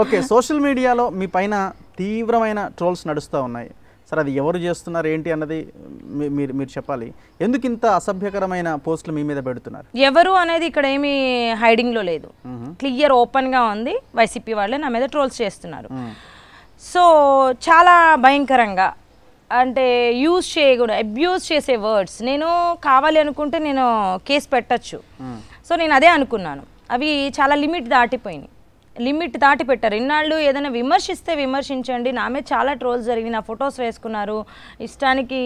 Okay social మీడియాలో మీ పైన తీవ్రమైన ట్రోల్స్ నడుస్తూ ఉన్నాయి సార్ అది ఎవరు చేస్తున్నారు ఏంటి అన్నది మీరు మీరు చెప్పాలి ఎందుకు ఇంత అసభ్యకరమైన పోస్టులు మీ మీద పెడుతున్నారు ఎవరు అనేది ఇక్కడ ఏమి హైడింగ్లో లేదు క్లియర్ ఓపెన్గా ఉంది వైసీపీ వాళ్ళే నా మీద ట్రోల్స్ చేస్తున్నారు సో చాలా భయంకరంగా అంటే యూజ్ చేయకూడదు అబ్యూజ్ చేసే వర్డ్స్ నేను కావాలి అనుకుంటే నేను కేసు పెట్టచ్చు సో నేను అదే అనుకున్నాను అవి చాలా లిమిట్ దాటిపోయినాయి లిమిట్ దాటి పెట్టారు ఇన్నాళ్ళు ఏదైనా విమర్శిస్తే విమర్శించండి నామే చాలా ట్రోల్స్ జరిగి నా ఫొటోస్ వేసుకున్నారు ఇష్టానికి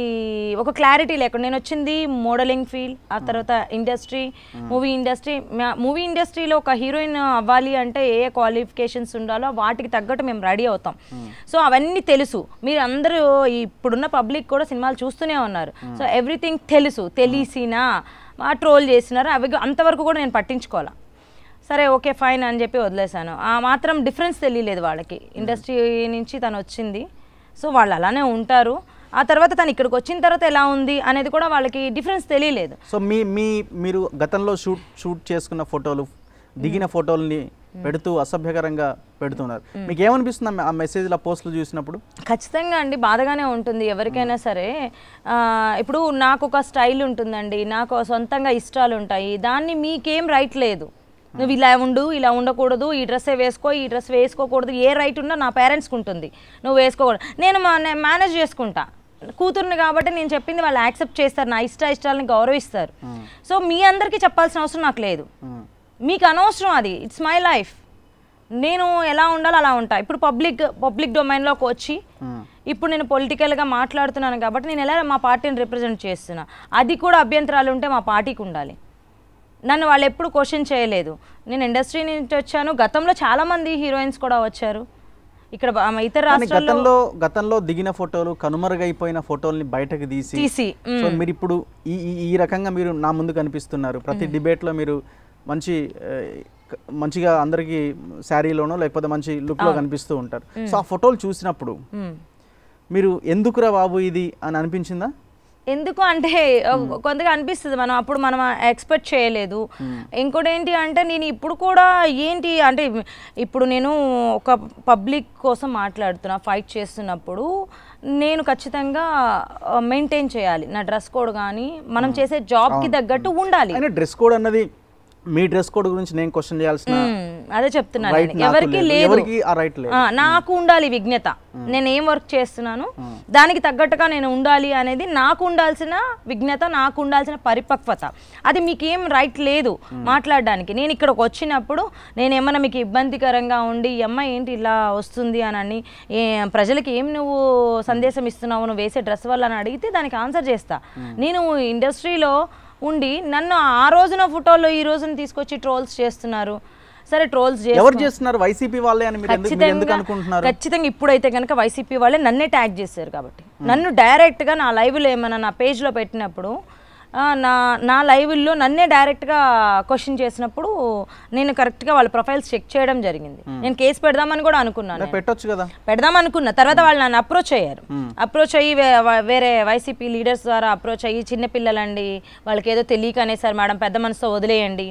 ఒక క్లారిటీ లేకుండా నేను వచ్చింది మోడలింగ్ ఫీల్డ్ ఆ తర్వాత ఇండస్ట్రీ మూవీ ఇండస్ట్రీ మూవీ ఇండస్ట్రీలో ఒక హీరోయిన్ అవ్వాలి అంటే ఏ ఏ క్వాలిఫికేషన్స్ ఉండాలో వాటికి తగ్గట్టు మేము రెడీ అవుతాం సో అవన్నీ తెలుసు మీరు అందరూ ఇప్పుడున్న పబ్లిక్ కూడా సినిమాలు చూస్తూనే ఉన్నారు సో ఎవ్రీథింగ్ తెలుసు తెలిసినా ట్రోల్ చేసినారు అవి అంతవరకు కూడా నేను పట్టించుకోవాలి సరే ఓకే ఫైన్ అని చెప్పి వదిలేశాను ఆ మాత్రం డిఫరెన్స్ తెలియలేదు వాళ్ళకి ఇండస్ట్రీ నుంచి తను వచ్చింది సో వాళ్ళు అలానే ఉంటారు ఆ తర్వాత తను ఇక్కడికి వచ్చిన తర్వాత ఎలా ఉంది అనేది కూడా వాళ్ళకి డిఫరెన్స్ తెలియలేదు సో మీ మీ మీరు గతంలో షూట్ షూట్ చేసుకున్న ఫోటోలు దిగిన ఫోటోల్ని పెడుతూ అసభ్యకరంగా పెడుతున్నారు మీకు ఏమనిపిస్తుంది ఆ ఆ పోస్ట్లు చూసినప్పుడు ఖచ్చితంగా అండి బాధగానే ఉంటుంది ఎవరికైనా సరే ఇప్పుడు నాకు ఒక స్టైల్ ఉంటుందండి నాకు సొంతంగా ఇష్టాలు ఉంటాయి దాన్ని మీకేం రైట్ లేదు నువ్వు ఇలా ఉండు ఇలా ఉండకూడదు ఈ డ్రెస్సే వేసుకో ఈ డ్రెస్ వేసుకోకూడదు ఏ రైట్ ఉన్నా నా పేరెంట్స్కి ఉంటుంది నువ్వు వేసుకోకూడదు నేను మేనేజ్ చేసుకుంటా కూతుర్ని కాబట్టి నేను చెప్పింది వాళ్ళు యాక్సెప్ట్ చేస్తారు నా ఇష్ట ఇష్టాలని గౌరవిస్తారు సో మీ అందరికీ చెప్పాల్సిన అవసరం నాకు లేదు మీకు అనవసరం అది ఇట్స్ మై లైఫ్ నేను ఎలా ఉండాలో అలా ఉంటా ఇప్పుడు పబ్లిక్ పబ్లిక్ డొమైన్లోకి వచ్చి ఇప్పుడు నేను పొలిటికల్గా మాట్లాడుతున్నాను కాబట్టి నేను ఎలా మా పార్టీని రిప్రజెంట్ చేస్తున్నా అది కూడా అభ్యంతరాలు ఉంటే మా పార్టీకి ఉండాలి నన్ను వాళ్ళు ఎప్పుడు క్వశ్చన్ చేయలేదు నేను ఇండస్ట్రీ నుంచి వచ్చాను గతంలో చాలామంది హీరోయిన్స్ కూడా వచ్చారు ఇక్కడ ఇతర గతంలో గతంలో దిగిన ఫోటోలు కనుమరుగైపోయిన ఫోటోల్ని బయటకు తీసి తీసి సో మీరు ఇప్పుడు ఈ ఈ రకంగా మీరు నా ముందు కనిపిస్తున్నారు ప్రతి డిబేట్లో మీరు మంచి మంచిగా అందరికీ శారీలోనో లేకపోతే మంచి లుక్లో కనిపిస్తూ ఉంటారు సో ఆ ఫోటోలు చూసినప్పుడు మీరు ఎందుకురా బాబు ఇది అని అనిపించిందా ఎందుకు అంటే కొంతగా అనిపిస్తుంది మనం అప్పుడు మనం ఎక్స్పెక్ట్ చేయలేదు ఇంకోటి ఏంటి అంటే నేను ఇప్పుడు కూడా ఏంటి అంటే ఇప్పుడు నేను ఒక పబ్లిక్ కోసం మాట్లాడుతున్నా ఫైట్ చేస్తున్నప్పుడు నేను ఖచ్చితంగా మెయింటైన్ చేయాలి నా డ్రెస్ కోడ్ కానీ మనం చేసే జాబ్కి తగ్గట్టు ఉండాలి డ్రెస్ కోడ్ అన్నది మీ డ్రెస్ కోడ్ గురించి నేను క్వశ్చన్ చేయాల్సిన అదే చెప్తున్నాను ఎవరికి లేదు నాకు ఉండాలి విజ్ఞత నేను ఏం వర్క్ చేస్తున్నాను దానికి తగ్గట్టుగా నేను ఉండాలి అనేది నాకు ఉండాల్సిన విజ్ఞత నాకు ఉండాల్సిన పరిపక్వత అది మీకేం రైట్ లేదు మాట్లాడడానికి నేను ఇక్కడికి వచ్చినప్పుడు నేను ఏమైనా మీకు ఇబ్బందికరంగా ఉండి ఈ అమ్మాయి ఏంటి ఇలా వస్తుంది అని అని ప్రజలకి ఏం నువ్వు సందేశం ఇస్తున్నావు నువ్వు వేసే డ్రెస్ వల్ల అని అడిగితే దానికి ఆన్సర్ చేస్తా నేను ఇండస్ట్రీలో ఉండి నన్ను ఆ రోజున ఫోటోలో ఈ రోజున తీసుకొచ్చి ట్రోల్స్ చేస్తున్నారు సరే ట్రోల్స్ ఎవరు చేస్తున్నారు వైసీపీ వాళ్ళే అని ఖచ్చితంగా ఖచ్చితంగా ఇప్పుడైతే కనుక వైసీపీ వాళ్ళే నన్నే ట్యాగ్ చేశారు కాబట్టి నన్ను డైరెక్ట్గా నా లైవ్లో ఏమైనా నా పేజ్లో పెట్టినప్పుడు నా నా లైవ్లో నన్నే డైరెక్ట్గా క్వశ్చన్ చేసినప్పుడు నేను కరెక్ట్గా వాళ్ళ ప్రొఫైల్స్ చెక్ చేయడం జరిగింది నేను కేసు పెడదామని కూడా అనుకున్నాను పెట్టొచ్చు కదా పెడదాం అనుకున్నా తర్వాత వాళ్ళు నన్ను అప్రోచ్ అయ్యారు అప్రోచ్ అయ్యి వేరే వైసీపీ లీడర్స్ ద్వారా అప్రోచ్ అయ్యి చిన్నపిల్లలండి వాళ్ళకి ఏదో తెలియక అనేసారు మేడం పెద్ద మనసుతో వదిలేయండి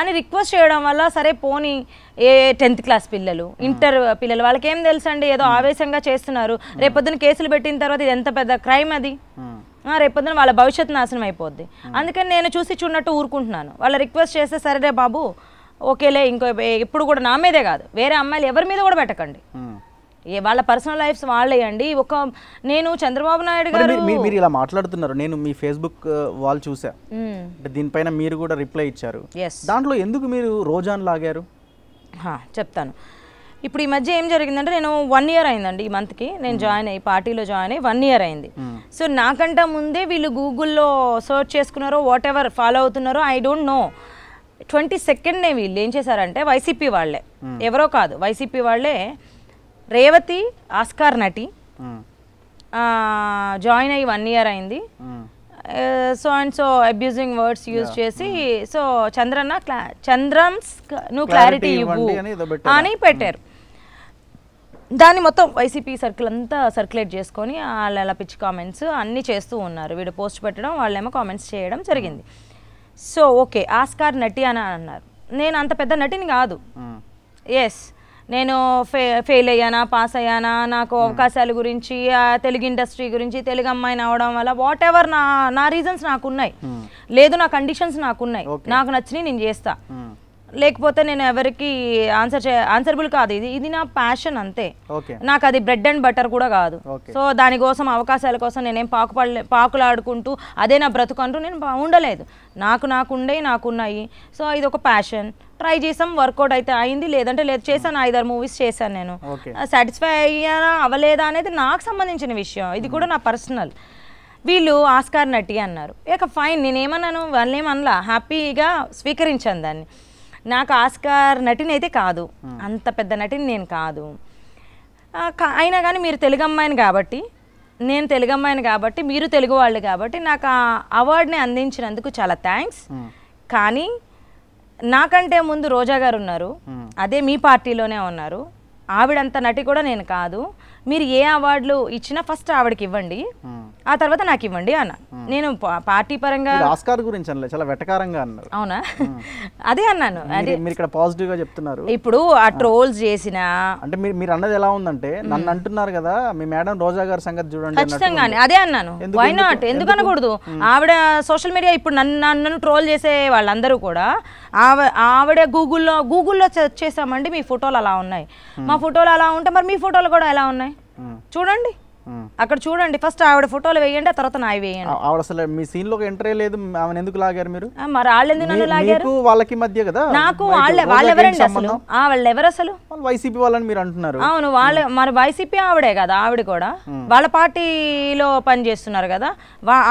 అని రిక్వెస్ట్ చేయడం వల్ల సరే పోనీ ఏ టెన్త్ క్లాస్ పిల్లలు ఇంటర్ పిల్లలు వాళ్ళకి ఏం తెలుసండి ఏదో ఆవేశంగా చేస్తున్నారు రేపొద్దున కేసులు పెట్టిన తర్వాత ఇది ఎంత పెద్ద క్రైమ్ అది రేపొద్దున వాళ్ళ భవిష్యత్తు నాశనం అయిపోద్ది అందుకని నేను చూసి చూడనట్టు ఊరుకుంటున్నాను వాళ్ళ రిక్వెస్ట్ చేస్తే సరేరే బాబు ఓకేలే ఇంకో ఇప్పుడు కూడా నా మీదే కాదు వేరే అమ్మాయిలు ఎవరి మీద కూడా పెట్టకండి వాళ్ళ పర్సనల్ లైఫ్స్ వాళ్ళేయండి ఒక నేను చంద్రబాబు నాయుడు గారు మీరు ఇలా మాట్లాడుతున్నారు నేను మీ ఫేస్బుక్ వాళ్ళు చూసా దీనిపైన మీరు కూడా రిప్లై ఇచ్చారు దాంట్లో ఎందుకు మీరు రోజాన్ లాగారు చెప్తాను ఇప్పుడు ఈ మధ్య ఏం జరిగిందంటే నేను వన్ ఇయర్ అయిందండి ఈ మంత్కి నేను జాయిన్ అయ్యి పార్టీలో జాయిన్ అయ్యి వన్ ఇయర్ అయింది సో నాకంట ముందే వీళ్ళు గూగుల్లో సర్చ్ చేసుకున్నారో వాట్ ఎవర్ ఫాలో అవుతున్నారో ఐ డోంట్ నో ట్వంటీ సెకండ్నే వీళ్ళు ఏం చేశారంటే వైసీపీ వాళ్ళే ఎవరో కాదు వైసీపీ వాళ్ళే రేవతి ఆస్కార్ నటి జాయిన్ అయ్యి వన్ ఇయర్ అయింది so and so abusing words use చేసి సో చంద్రన్న క్లా చంద్రన్స్ నువ్వు క్లారిటీ ఇవ్వు అని పెట్టారు దాన్ని మొత్తం వైసీపీ సర్కిల్ అంతా సర్క్యులేట్ చేసుకొని వాళ్ళు పిచ్చి కామెంట్స్ అన్నీ చేస్తూ ఉన్నారు వీడు పోస్ట్ పెట్టడం వాళ్ళేమో కామెంట్స్ చేయడం జరిగింది సో ఓకే ఆస్కార్ నటి అని అన్నారు నేను అంత పెద్ద నటిని కాదు ఎస్ నేను ఫే ఫెయిల్ అయ్యానా పాస్ అయ్యానా నాకు అవకాశాల గురించి తెలుగు ఇండస్ట్రీ గురించి తెలుగు అమ్మాయిని అవడం వల్ల వాట్ ఎవర్ నా నా రీజన్స్ నాకున్నాయి లేదు నా కండిషన్స్ నాకున్నాయి నాకు నచ్చినవి నేను చేస్తాను లేకపోతే నేను ఎవరికి ఆన్సర్ చే ఆన్సరబుల్ కాదు ఇది ఇది నా ప్యాషన్ అంతే నాకు అది బ్రెడ్ అండ్ బటర్ కూడా కాదు సో దానికోసం అవకాశాల కోసం నేనేం పాకుపడలే పాకులాడుకుంటూ అదే నా బ్రతుకు అంటూ నేను ఉండలేదు నాకు నాకు ఉండేవి నాకున్నాయి సో ఇది ఒక ప్యాషన్ ట్రై చేసాం వర్కౌట్ అయితే అయింది లేదంటే లేదు చేశాను ఐదారు మూవీస్ చేశాను నేను సాటిస్ఫై అయ్యానా అవ్వలేదా అనేది నాకు సంబంధించిన విషయం ఇది కూడా నా పర్సనల్ వీళ్ళు ఆస్కార్ నటి అన్నారు ఇక ఫైన్ నేనేమన్నాను వాళ్ళేమనలా హ్యాపీగా స్వీకరించాను దాన్ని నాకు ఆస్కార్ నటిని అయితే కాదు అంత పెద్ద నటిని నేను కాదు అయినా కానీ మీరు తెలుగు అమ్మాయిని కాబట్టి నేను తెలుగు అమ్మాయిని కాబట్టి మీరు తెలుగు వాళ్ళు కాబట్టి నాకు ఆ అవార్డుని అందించినందుకు చాలా థ్యాంక్స్ కానీ నాకంటే ముందు రోజా గారు ఉన్నారు అదే మీ పార్టీలోనే ఉన్నారు ఆవిడంత నటి కూడా నేను కాదు మీరు ఏ అవార్డులు ఇచ్చినా ఫస్ట్ ఆవిడకి ఇవ్వండి hmm. ఆ తర్వాత నాకు ఇవ్వండి అన్న hmm. నేను పార్టీ పరంగా ఆస్కార్ గురించి అనలేదు చాలా వెటకారంగా అన్నారు అవునా hmm. అదే అన్నాను మీరు ఇక్కడ పాజిటివ్ గా చెప్తున్నారు ఇప్పుడు ఆ ah. ట్రోల్స్ చేసిన అంటే మీరు మీరు అన్నది ఎలా ఉందంటే నన్ను అంటున్నారు కదా మీ మేడం రోజా గారి సంగతి చూడండి ఖచ్చితంగా అదే అన్నాను వై నాట్ ఎందుకు అనకూడదు ఆవిడ సోషల్ మీడియా ఇప్పుడు నన్ను నన్ను ట్రోల్ చేసే వాళ్ళందరూ కూడా ఆవిడ గూగుల్లో గూగుల్లో సెర్చ్ చేసామండి మీ ఫోటోలు అలా ఉన్నాయి మా ఫోటోలు అలా ఉంటే మరి మీ ఫోటోలు కూడా ఎలా ఉన్నాయి చూడండి అక్కడ చూడండి ఫస్ట్ ఆవిడ ఫోటోలు వేయండి ఆ తర్వాత నావి వేయండి ఆవిడ అసలు మీ సీన్ లో ఎంటర్ లేదు ఆమె ఎందుకు లాగారు మీరు మరి వాళ్ళు ఎందుకు నన్ను లాగారు వాళ్ళకి మధ్య కదా నాకు వాళ్ళే వాళ్ళు ఎవరండి అసలు వాళ్ళు ఎవరు అసలు వైసీపీ వాళ్ళని మీరు అంటున్నారు అవును వాళ్ళు మరి వైసీపీ ఆవిడే కదా ఆవిడ కూడా వాళ్ళ పార్టీలో పని చేస్తున్నారు కదా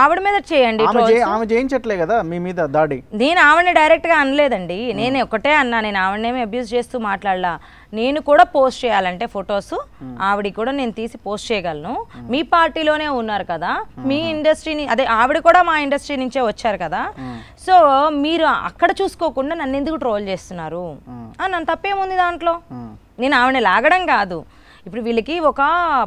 ఆవిడ మీద చేయండి ఆమె చేయించట్లే కదా మీ మీద దాడి నేను ఆవిడని డైరెక్ట్ గా అనలేదండి నేను ఒకటే అన్నా నేను ఆవిడనేమి అబ్యూస్ చేస్తూ మాట్లాడలా నేను కూడా పోస్ట్ చేయాలంటే ఫొటోస్ ఆవిడ కూడా నేను తీసి పోస్ట్ చేయగలను మీ పార్టీలోనే ఉన్నారు కదా మీ ఇండస్ట్రీని అదే ఆవిడ కూడా మా ఇండస్ట్రీ నుంచే వచ్చారు కదా సో మీరు అక్కడ చూసుకోకుండా నన్ను ఎందుకు ట్రోల్ చేస్తున్నారు నన్ను తప్పేముంది దాంట్లో నేను ఆవిడని లాగడం కాదు ఇప్పుడు వీళ్ళకి ఒక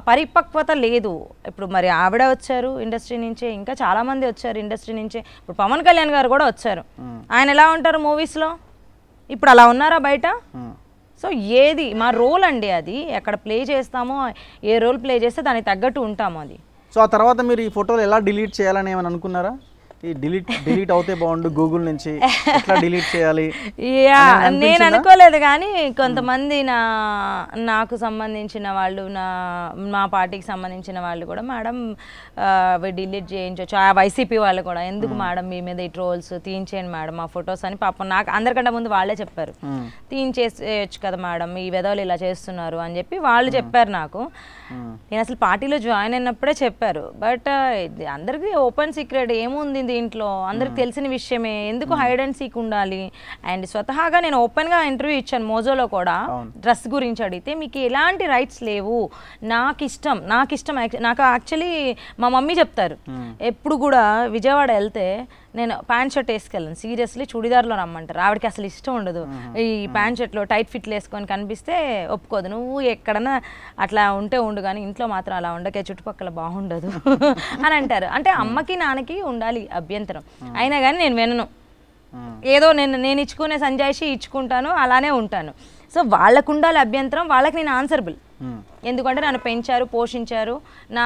పరిపక్వత లేదు ఇప్పుడు మరి ఆవిడ వచ్చారు ఇండస్ట్రీ నుంచే ఇంకా చాలామంది వచ్చారు ఇండస్ట్రీ నుంచే ఇప్పుడు పవన్ కళ్యాణ్ గారు కూడా వచ్చారు ఆయన ఎలా ఉంటారు మూవీస్లో ఇప్పుడు అలా ఉన్నారా బయట సో ఏది మా రోల్ అండి అది ఎక్కడ ప్లే చేస్తామో ఏ రోల్ ప్లే చేస్తే దానికి తగ్గట్టు ఉంటాము అది సో ఆ తర్వాత మీరు ఈ ఫోటోలు ఎలా డిలీట్ చేయాలని ఏమైనా అనుకున్నారా ఈ డిలీట్ డిలీట్ అవుతే బాగుండు గూగుల్ నుంచి ఎట్లా డిలీట్ చేయాలి యా నేను అనుకోలేదు కానీ కొంతమంది నా నాకు సంబంధించిన వాళ్ళు నా మా పార్టీకి సంబంధించిన వాళ్ళు కూడా మేడం డిలీట్ చేయించవచ్చు ఆ వైసీపీ వాళ్ళు కూడా ఎందుకు మేడం మీ మీద ఈ ట్రోల్స్ తీయించేయండి మేడం ఆ ఫొటోస్ అని పాపం నాకు అందరికంటే ముందు వాళ్ళే చెప్పారు తీయించేయచ్చు కదా మేడం ఈ వెధవలు ఇలా చేస్తున్నారు అని చెప్పి వాళ్ళు చెప్పారు నాకు నేను అసలు పార్టీలో జాయిన్ అయినప్పుడే చెప్పారు బట్ అందరికీ ఓపెన్ సీక్రెట్ ఏముంది దీంట్లో అందరికి తెలిసిన విషయమే ఎందుకు హైడ్ అండ్ సీక్ ఉండాలి అండ్ స్వతహాగా నేను ఓపెన్ గా ఇంటర్వ్యూ ఇచ్చాను మోజోలో కూడా డ్రెస్ గురించి అడిగితే మీకు ఎలాంటి రైట్స్ లేవు నాకు ఇష్టం నాకు ఇష్టం నాకు యాక్చువల్లీ మా మమ్మీ చెప్తారు ఎప్పుడు కూడా విజయవాడ వెళ్తే నేను ప్యాంట్ షర్ట్ వేసుకెళ్ళను సీరియస్లీ చుడిదార్లో రమ్మంటారు ఆవిడకి అసలు ఇష్టం ఉండదు ఈ ప్యాంట్ షర్ట్లో టైట్ ఫిట్లు వేసుకొని కనిపిస్తే ఒప్పుకోదు నువ్వు ఎక్కడన్నా అట్లా ఉంటే ఉండు కానీ ఇంట్లో మాత్రం అలా ఉండకే చుట్టుపక్కల బాగుండదు అని అంటారు అంటే అమ్మకి నాన్నకి ఉండాలి అభ్యంతరం అయినా కానీ నేను వినను ఏదో నేను నేను ఇచ్చుకునే సంజాయిషి ఇచ్చుకుంటాను అలానే ఉంటాను సో వాళ్ళకు ఉండాలి అభ్యంతరం వాళ్ళకి నేను ఆన్సరబుల్ hmm. ఎందుకంటే నన్ను పెంచారు పోషించారు నా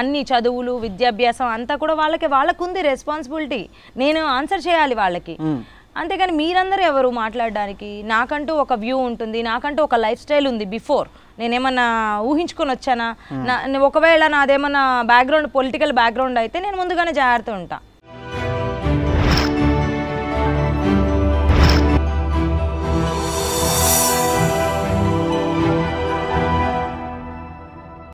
అన్ని చదువులు విద్యాభ్యాసం అంతా కూడా వాళ్ళకి వాళ్ళకు ఉంది రెస్పాన్సిబిలిటీ నేను ఆన్సర్ చేయాలి వాళ్ళకి hmm. అంతేగాని మీరందరూ ఎవరు మాట్లాడడానికి నాకంటూ ఒక వ్యూ ఉంటుంది నాకంటూ ఒక లైఫ్ స్టైల్ ఉంది బిఫోర్ నేనేమన్నా ఊహించుకొని వచ్చానా hmm. ఒకవేళ నాదేమన్నా బ్యాక్గ్రౌండ్ పొలిటికల్ బ్యాక్గ్రౌండ్ అయితే నేను ముందుగానే జాగ్రత్త ఉంటాను